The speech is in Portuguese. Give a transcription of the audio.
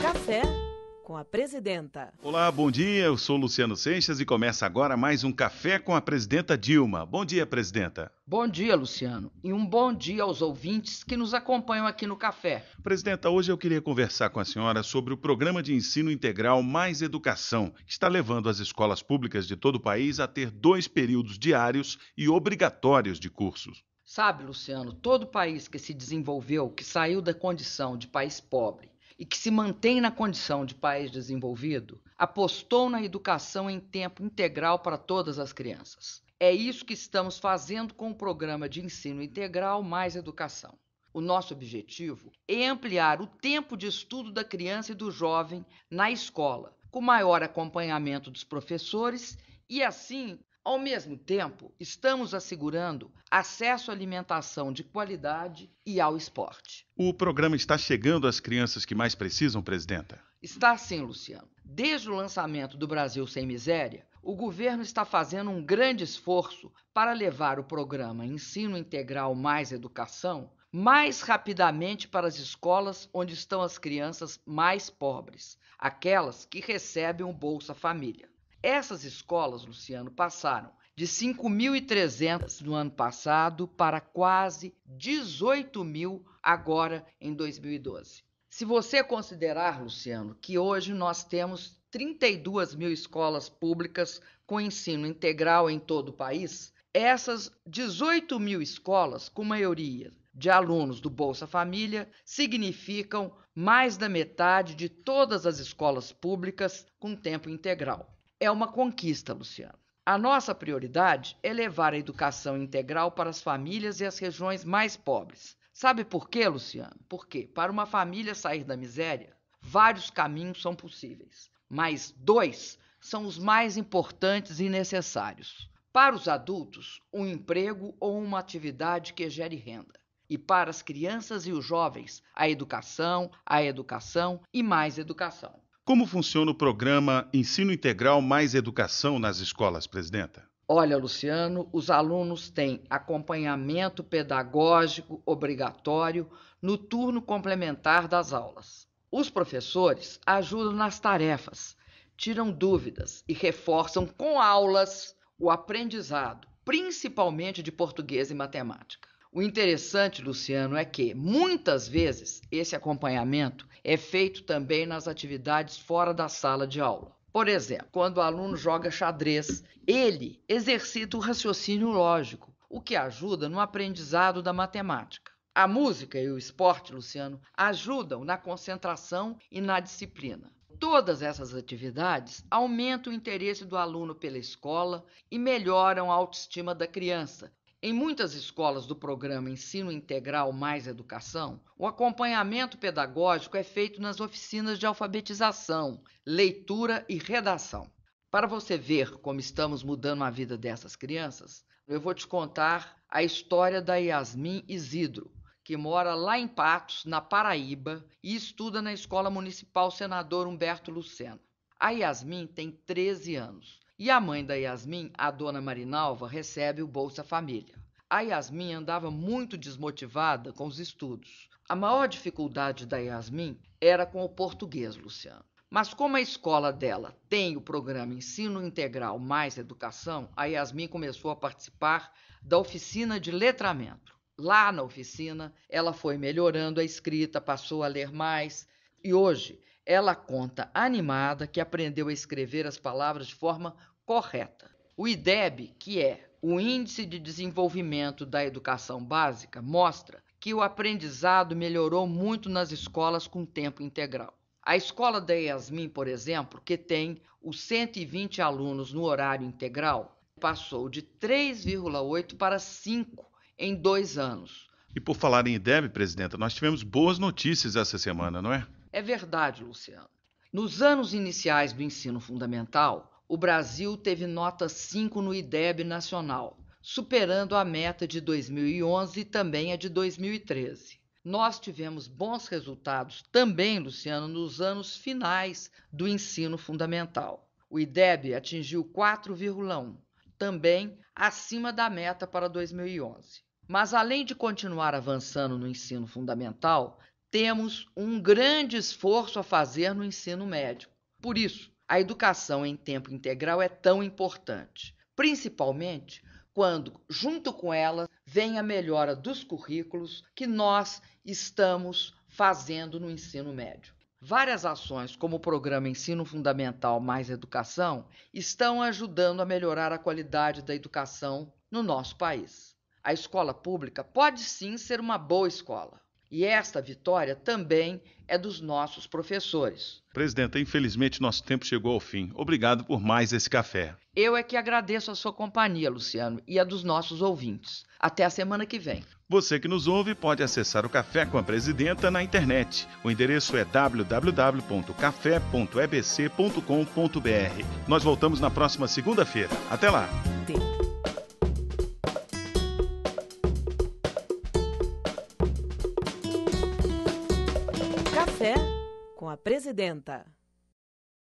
Café com a presidenta. Olá, bom dia. Eu sou Luciano Seixas e começa agora mais um Café com a presidenta Dilma. Bom dia, presidenta. Bom dia, Luciano. E um bom dia aos ouvintes que nos acompanham aqui no Café. Presidenta, hoje eu queria conversar com a senhora sobre o programa de ensino integral Mais Educação, que está levando as escolas públicas de todo o país a ter dois períodos diários e obrigatórios de cursos. Sabe, Luciano, todo país que se desenvolveu, que saiu da condição de país pobre e que se mantém na condição de país desenvolvido, apostou na educação em tempo integral para todas as crianças. É isso que estamos fazendo com o programa de ensino integral mais educação. O nosso objetivo é ampliar o tempo de estudo da criança e do jovem na escola, com maior acompanhamento dos professores e assim ao mesmo tempo, estamos assegurando acesso à alimentação de qualidade e ao esporte. O programa está chegando às crianças que mais precisam, presidenta? Está sim, Luciano. Desde o lançamento do Brasil Sem Miséria, o governo está fazendo um grande esforço para levar o programa Ensino Integral Mais Educação mais rapidamente para as escolas onde estão as crianças mais pobres, aquelas que recebem o Bolsa Família. Essas escolas, Luciano, passaram de 5.300 no ano passado para quase 18 mil agora em 2012. Se você considerar, Luciano, que hoje nós temos 32 mil escolas públicas com ensino integral em todo o país, essas 18 mil escolas, com maioria de alunos do Bolsa Família, significam mais da metade de todas as escolas públicas com tempo integral é uma conquista, Luciano. A nossa prioridade é levar a educação integral para as famílias e as regiões mais pobres. Sabe por quê, Luciano? Porque para uma família sair da miséria, vários caminhos são possíveis, mas dois são os mais importantes e necessários. Para os adultos, um emprego ou uma atividade que gere renda. E para as crianças e os jovens, a educação, a educação e mais educação. Como funciona o programa Ensino Integral Mais Educação nas escolas, presidenta? Olha, Luciano, os alunos têm acompanhamento pedagógico obrigatório no turno complementar das aulas. Os professores ajudam nas tarefas, tiram dúvidas e reforçam com aulas o aprendizado, principalmente de português e matemática. O interessante, Luciano, é que muitas vezes esse acompanhamento é feito também nas atividades fora da sala de aula. Por exemplo, quando o aluno joga xadrez, ele exercita o raciocínio lógico, o que ajuda no aprendizado da matemática. A música e o esporte, Luciano, ajudam na concentração e na disciplina. Todas essas atividades aumentam o interesse do aluno pela escola e melhoram a autoestima da criança, em muitas escolas do programa Ensino Integral Mais Educação, o acompanhamento pedagógico é feito nas oficinas de alfabetização, leitura e redação. Para você ver como estamos mudando a vida dessas crianças, eu vou te contar a história da Yasmin Isidro, que mora lá em Patos, na Paraíba, e estuda na Escola Municipal Senador Humberto Lucena. A Yasmin tem 13 anos e a mãe da Yasmin, a dona Marinalva, recebe o Bolsa Família. A Yasmin andava muito desmotivada com os estudos. A maior dificuldade da Yasmin era com o português, Luciano. Mas como a escola dela tem o programa Ensino Integral mais Educação, a Yasmin começou a participar da oficina de letramento. Lá na oficina, ela foi melhorando a escrita, passou a ler mais e hoje ela conta animada que aprendeu a escrever as palavras de forma correta. O IDEB, que é o Índice de Desenvolvimento da Educação Básica, mostra que o aprendizado melhorou muito nas escolas com tempo integral. A escola da Yasmin, por exemplo, que tem os 120 alunos no horário integral, passou de 3,8 para 5 em dois anos. E por falar em IDEB, presidenta, nós tivemos boas notícias essa semana, não é? É verdade, Luciano. Nos anos iniciais do ensino fundamental, o Brasil teve nota 5 no IDEB nacional, superando a meta de 2011 e também a de 2013. Nós tivemos bons resultados também, Luciano, nos anos finais do ensino fundamental. O IDEB atingiu 4,1, também acima da meta para 2011. Mas além de continuar avançando no ensino fundamental, temos um grande esforço a fazer no ensino médio. Por isso, a educação em tempo integral é tão importante, principalmente quando, junto com ela, vem a melhora dos currículos que nós estamos fazendo no ensino médio. Várias ações, como o programa Ensino Fundamental Mais Educação, estão ajudando a melhorar a qualidade da educação no nosso país. A escola pública pode sim ser uma boa escola, e esta vitória também é dos nossos professores. Presidenta, infelizmente nosso tempo chegou ao fim. Obrigado por mais esse café. Eu é que agradeço a sua companhia, Luciano, e a dos nossos ouvintes. Até a semana que vem. Você que nos ouve pode acessar o Café com a Presidenta na internet. O endereço é www.café.ebc.com.br. Nós voltamos na próxima segunda-feira. Até lá! presidenta